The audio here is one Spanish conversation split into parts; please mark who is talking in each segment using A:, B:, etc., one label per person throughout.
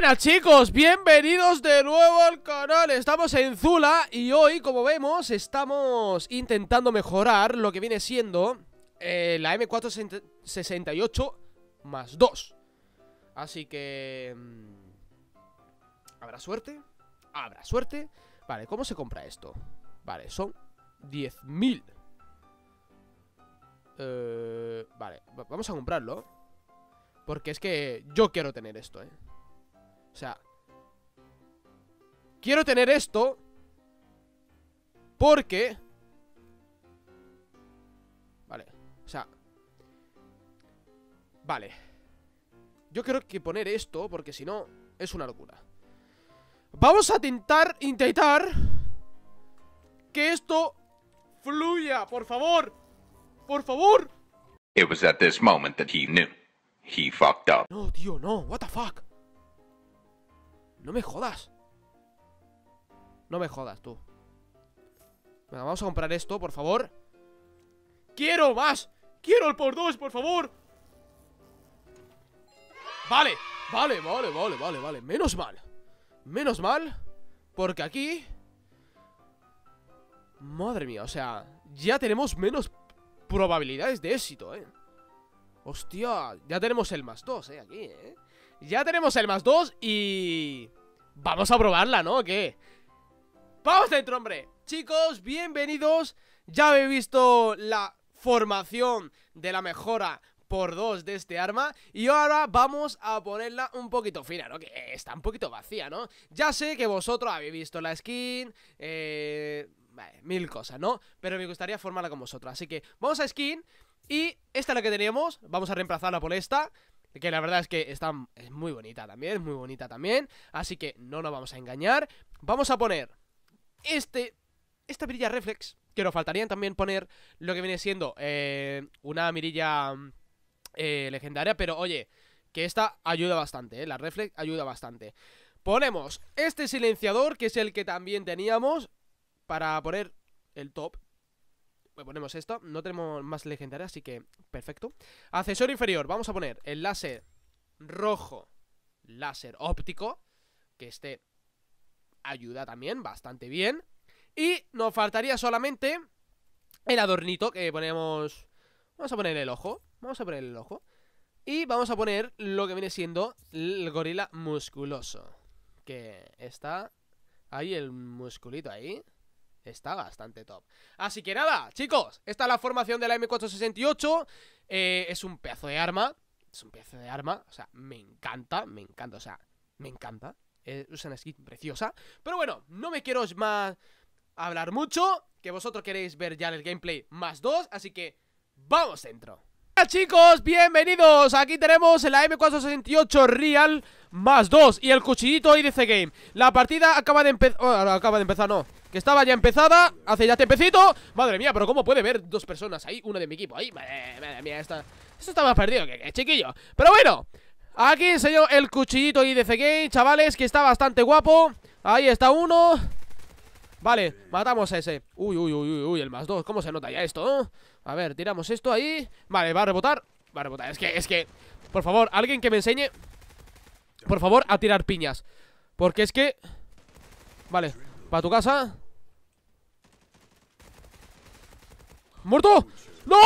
A: Buenas chicos, bienvenidos de nuevo al canal Estamos en Zula y hoy como vemos estamos intentando mejorar lo que viene siendo eh, la M468 más 2 Así que... Mm, ¿Habrá suerte? ¿Habrá suerte? Vale, ¿cómo se compra esto? Vale, son 10.000 eh, Vale, vamos a comprarlo Porque es que yo quiero tener esto, eh o sea, quiero tener esto porque... Vale, o sea... Vale. Yo creo que poner esto porque si no es una locura. Vamos a intentar, intentar que esto fluya, por favor. Por favor. No, tío, no. What the fuck? No me jodas. No me jodas, tú. vamos a comprar esto, por favor. ¡Quiero más! ¡Quiero el por dos, por favor! Vale, vale, vale, vale, vale, vale. Menos mal. Menos mal. Porque aquí... Madre mía, o sea, ya tenemos menos probabilidades de éxito, ¿eh? Hostia, ya tenemos el más 2, ¿eh? Aquí, ¿eh? Ya tenemos el más 2 y... Vamos a probarla, ¿no? ¿Qué? ¡Vamos dentro, hombre! Chicos, bienvenidos. Ya habéis visto la formación de la mejora por 2 de este arma Y ahora vamos a ponerla un poquito fina, ¿no? Que está un poquito vacía, ¿no? Ya sé que vosotros habéis visto la skin eh, vale, mil cosas, ¿no? Pero me gustaría formarla con vosotros Así que vamos a skin Y esta es la que tenemos Vamos a reemplazarla por esta que la verdad es que está, es muy bonita también, es muy bonita también. Así que no nos vamos a engañar. Vamos a poner este, esta mirilla reflex. Que nos faltaría también poner lo que viene siendo eh, una mirilla mm, eh, legendaria. Pero oye, que esta ayuda bastante, eh, la reflex ayuda bastante. Ponemos este silenciador, que es el que también teníamos, para poner el top. Pues ponemos esto. No tenemos más legendaria, así que perfecto. Accesorio inferior, vamos a poner el láser rojo, láser óptico, que este ayuda también bastante bien. Y nos faltaría solamente el adornito que ponemos... Vamos a poner el ojo, vamos a poner el ojo. Y vamos a poner lo que viene siendo el gorila musculoso. Que está ahí el musculito ahí está bastante top. Así que nada, chicos, esta es la formación de la M468. Eh, es un pedazo de arma. Es un pedazo de arma. O sea, me encanta, me encanta, o sea, me encanta. Eh, es una skin preciosa. Pero bueno, no me quiero más hablar mucho. Que vosotros queréis ver ya el gameplay más dos. Así que vamos dentro. Hola chicos, bienvenidos, aquí tenemos la M468 Real más 2 y el cuchillito dice Game La partida acaba de empezar, oh, acaba de empezar no, que estaba ya empezada Hace ya tempecito Madre mía, pero ¿cómo puede ver dos personas ahí? Una de mi equipo ahí Madre, mía, esta, esto está más perdido que, chiquillo Pero bueno Aquí enseño el cuchillito y de Game, chavales Que está bastante guapo Ahí está uno Vale, matamos a ese Uy, uy, uy, uy, el más dos ¿Cómo se nota ya esto? A ver, tiramos esto ahí Vale, va a rebotar Va a rebotar Es que, es que Por favor, alguien que me enseñe Por favor, a tirar piñas Porque es que Vale ¿Para tu casa? ¡Muerto! ¡No!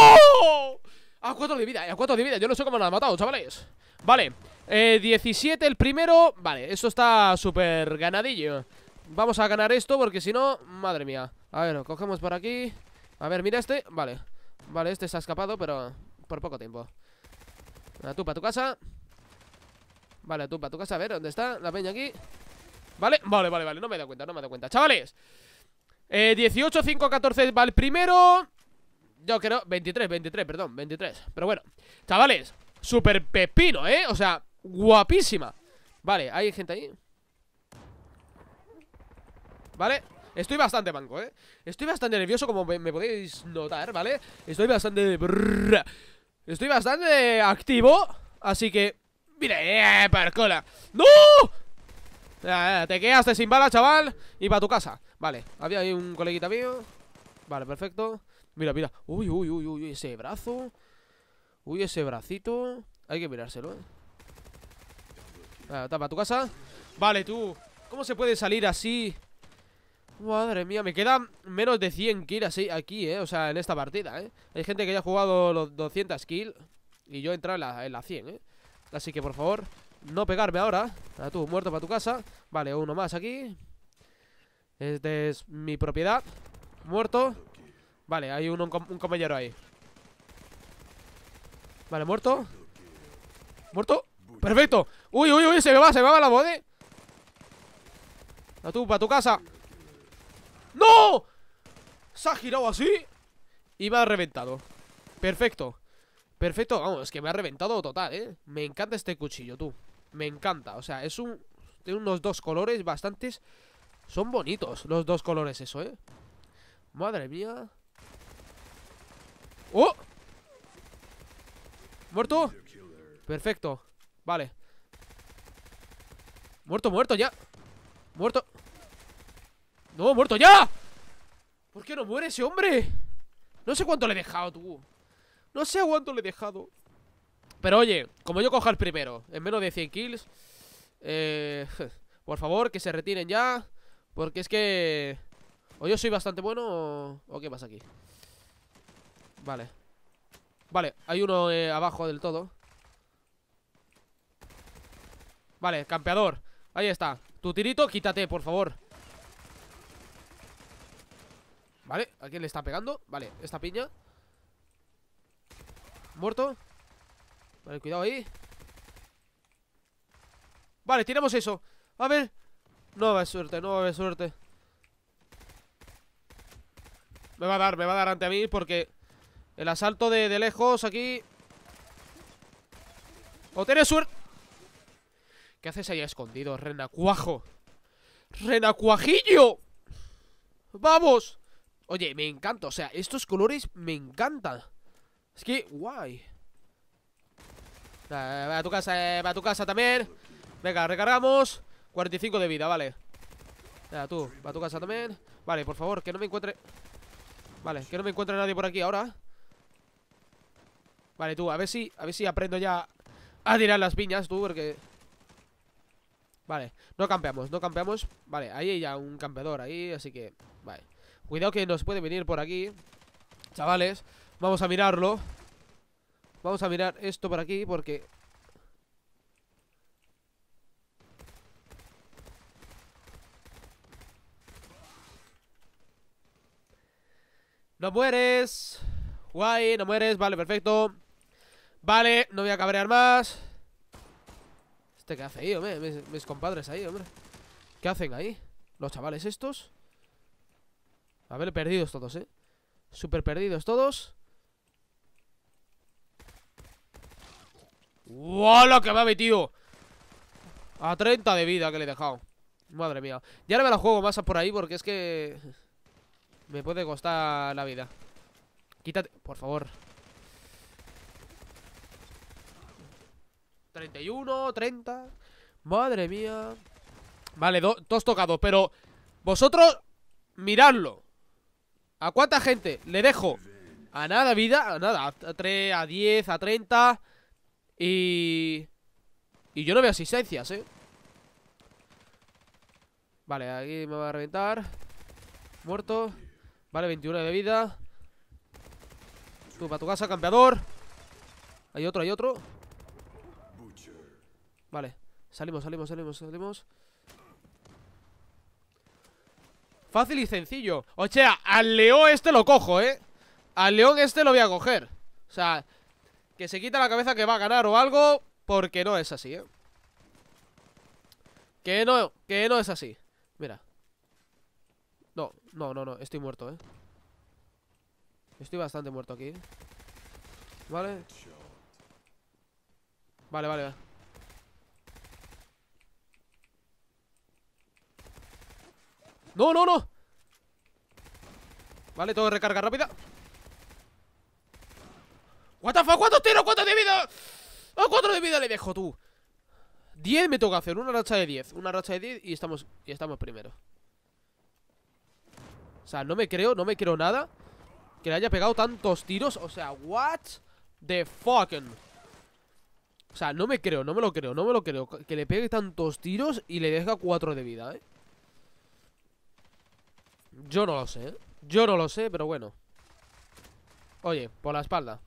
A: A cuatro de vida, a cuatro de vida Yo no sé cómo nos han matado, chavales Vale, eh, 17 el primero Vale, esto está súper ganadillo Vamos a ganar esto porque si no Madre mía A ver, cogemos por aquí A ver, mira este Vale, vale, este se ha escapado Pero por poco tiempo a tú para tu casa Vale, tú para tu casa A ver, ¿dónde está? La peña aquí ¿Vale? Vale, vale, vale, no me he dado cuenta, no me he dado cuenta Chavales 18, 5, 14 va el primero Yo creo, 23, 23, perdón, 23 Pero bueno, chavales Super pepino, ¿eh? O sea, guapísima Vale, hay gente ahí Vale, estoy bastante banco, ¿eh? Estoy bastante nervioso, como me, podéis notar, ¿vale? Estoy bastante... Estoy bastante activo Así que... Mira, eh, ¡No! Eh, te quedaste sin bala, chaval Y para tu casa Vale, había ahí un coleguita mío Vale, perfecto Mira, mira Uy, uy, uy, uy, ese brazo Uy, ese bracito Hay que mirárselo, eh Vale, eh, para tu casa Vale, tú ¿Cómo se puede salir así? Madre mía, me quedan menos de 100 kills así aquí, eh O sea, en esta partida, eh Hay gente que ya ha jugado los 200 kills Y yo he entrado en la, en la 100, eh Así que, por favor no pegarme ahora. A tú, muerto para tu casa. Vale, uno más aquí. Este es mi propiedad. Muerto. Vale, hay un, un compañero ahí. Vale, muerto. ¿Muerto? ¡Perfecto! ¡Uy, uy, uy! Se me va, se me va la bode! Eh. A tú, para tu casa. ¡No! Se ha girado así y me ha reventado. Perfecto. Perfecto, vamos, es que me ha reventado total, ¿eh? Me encanta este cuchillo, tú. Me encanta, o sea, es un... Tiene unos dos colores bastantes... Son bonitos los dos colores eso, ¿eh? Madre mía ¡Oh! ¿Muerto? Perfecto Vale Muerto, muerto, ya Muerto No, muerto, ya ¿Por qué no muere ese hombre? No sé cuánto le he dejado, tú No sé cuánto le he dejado pero oye, como yo cojo el primero En menos de 100 kills eh, Por favor, que se retiren ya Porque es que O yo soy bastante bueno o, qué pasa aquí Vale Vale, hay uno eh, abajo del todo Vale, campeador Ahí está Tu tirito, quítate, por favor Vale, ¿a quién le está pegando? Vale, esta piña Muerto Vale, cuidado ahí Vale, tiramos eso A ver No va a haber suerte, no va a haber suerte Me va a dar, me va a dar ante a mí porque El asalto de, lejos aquí O tienes suerte ¿Qué haces ahí escondido, renacuajo? ¡Renacuajillo! ¡Vamos! Oye, me encanta, o sea, estos colores me encantan Es que, guay eh, va a tu casa, eh, va a tu casa también Venga, recargamos 45 de vida, vale tú, va a tu casa también Vale, por favor, que no me encuentre Vale, que no me encuentre nadie por aquí ahora Vale, tú, a ver si A ver si aprendo ya a tirar las piñas, tú, porque Vale, no campeamos, no campeamos Vale, ahí hay ya un campeador ahí, así que Vale, cuidado que nos puede venir por aquí Chavales, vamos a mirarlo Vamos a mirar esto por aquí porque... No mueres. Guay, no mueres. Vale, perfecto. Vale, no voy a cabrear más. Este que hace ahí, hombre. Mis, compadres ahí, hombre. ¿Qué hacen ahí? Los chavales estos. A ver, perdidos todos, eh. Súper perdidos todos. lo Que me ha metido. A 30 de vida que le he dejado. Madre mía. Ya ahora me la juego más por ahí porque es que... Me puede costar la vida. Quítate, por favor. 31, 30. Madre mía. Vale, dos tocados, pero vosotros miradlo. ¿A cuánta gente le dejo? A nada vida, a nada, a 3, a 10, a 30. Y... Y yo no veo asistencias, ¿eh? Vale, aquí me va a reventar Muerto Vale, 21 de vida Tú, para tu casa, campeador Hay otro, hay otro Vale, salimos, salimos, salimos, salimos Fácil y sencillo O sea, al león este lo cojo, ¿eh? Al león este lo voy a coger O sea, que se quita la cabeza que va a ganar o algo Porque no es así, ¿eh? Que no, que no es así Mira No, no, no, no, estoy muerto, ¿eh? Estoy bastante muerto aquí Vale Vale, vale No, no, no Vale, todo recarga rápida What ¿cuántos tiros? ¿Cuántos de vida? o oh, cuatro de vida le dejo, tú! 10 me toca hacer, una racha de 10 Una racha de 10 y estamos, y estamos primero O sea, no me creo, no me creo nada Que le haya pegado tantos tiros O sea, what the fucking O sea, no me creo, no me lo creo, no me lo creo Que le pegue tantos tiros y le deja cuatro de vida, eh Yo no lo sé, ¿eh? yo no lo sé, pero bueno Oye, por la espalda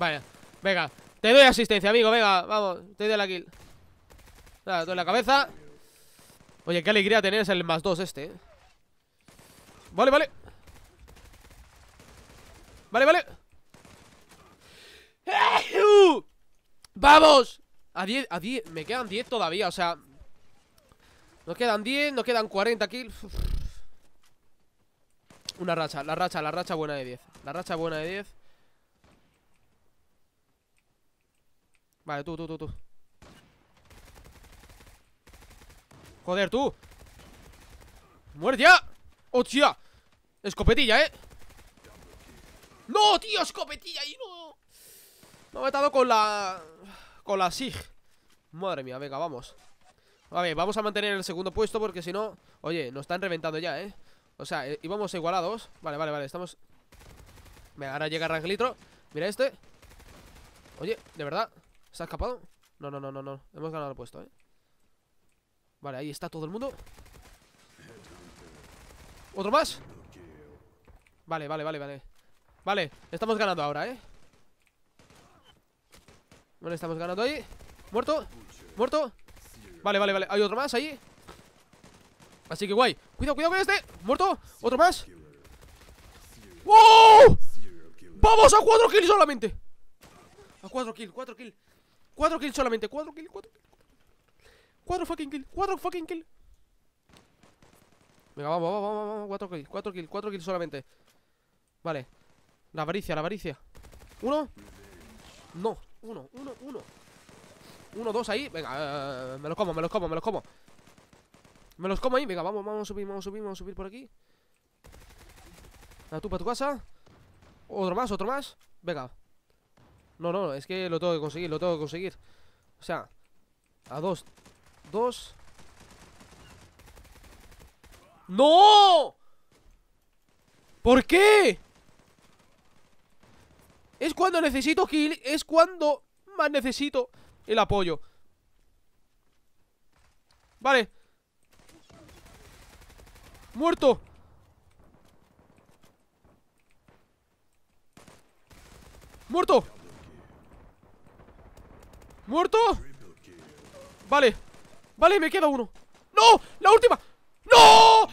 A: Vale, venga Te doy asistencia, amigo, venga, vamos Te doy la kill Vale, doy la cabeza Oye, qué alegría tener el más dos este eh. Vale, vale Vale, vale ¡Vamos! A 10, a 10, me quedan 10 todavía, o sea Nos quedan 10, nos quedan 40 kills Una racha, la racha, la racha buena de 10 La racha buena de 10 Vale, tú, tú, tú, tú. Joder, tú. ¡Muerte ya! ¡Hostia! Escopetilla, ¿eh? ¡No, tío! ¡Escopetilla! ¡Y no! Me ha matado con la... Con la SIG Madre mía, venga, vamos A ver, vamos a mantener el segundo puesto porque si no Oye, nos están reventando ya, ¿eh? O sea, eh, íbamos igualados Vale, vale, vale, estamos... Venga, ahora llega Rangelitro Mira este Oye, de verdad ¿Se ha escapado? No, no, no, no, no. Hemos ganado el puesto, ¿eh? Vale, ahí está todo el mundo. ¿Otro más? Vale, vale, vale, vale. Vale, estamos ganando ahora, ¿eh? Vale, estamos ganando ahí. ¿Muerto? ¿Muerto? Vale, vale, vale. Hay otro más ahí. Así que guay. Cuidado, cuidado con este. ¿Muerto? ¿Otro más? ¡Wow! ¡Vamos a 4 kills solamente! A 4 kills, 4 kills. Cuatro kills solamente, cuatro kills, cuatro kills. Cuatro fucking kills, cuatro fucking kills. Venga, vamos, vamos, vamos, vamos. Cuatro kills, cuatro kills, cuatro kills solamente. Vale. La avaricia, la avaricia. Uno. No, uno, uno, uno. Uno, dos ahí. Venga, eh, eh, me los como, me los como, me los como. Me los como ahí. Venga, vamos, vamos a subir, vamos a subir, vamos a subir por aquí. A tú para tu casa. Otro más, otro más. Venga. No, no, es que lo tengo que conseguir, lo tengo que conseguir O sea, a dos Dos ¡No! ¿Por qué? Es cuando necesito kill Es cuando más necesito el apoyo Vale Muerto Muerto ¿Muerto? Vale Vale, me queda uno ¡No! ¡La última! ¡No!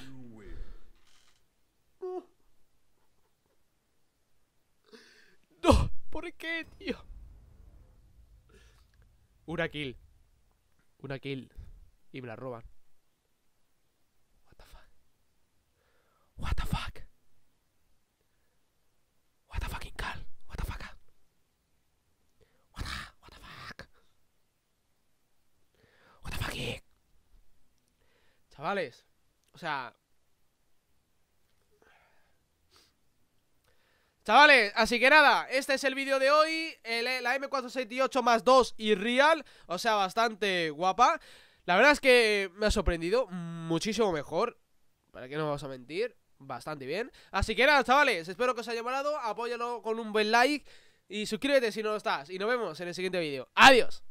A: ¡No! ¿Por qué, tío? Una kill Una kill Y me la roban Chavales, o sea... Chavales, así que nada, este es el vídeo de hoy, la M468 más 2 y Real, o sea, bastante guapa. La verdad es que me ha sorprendido muchísimo mejor, para que no vamos a mentir, bastante bien. Así que nada, chavales, espero que os haya molado, apóyalo con un buen like y suscríbete si no lo estás. Y nos vemos en el siguiente vídeo. ¡Adiós!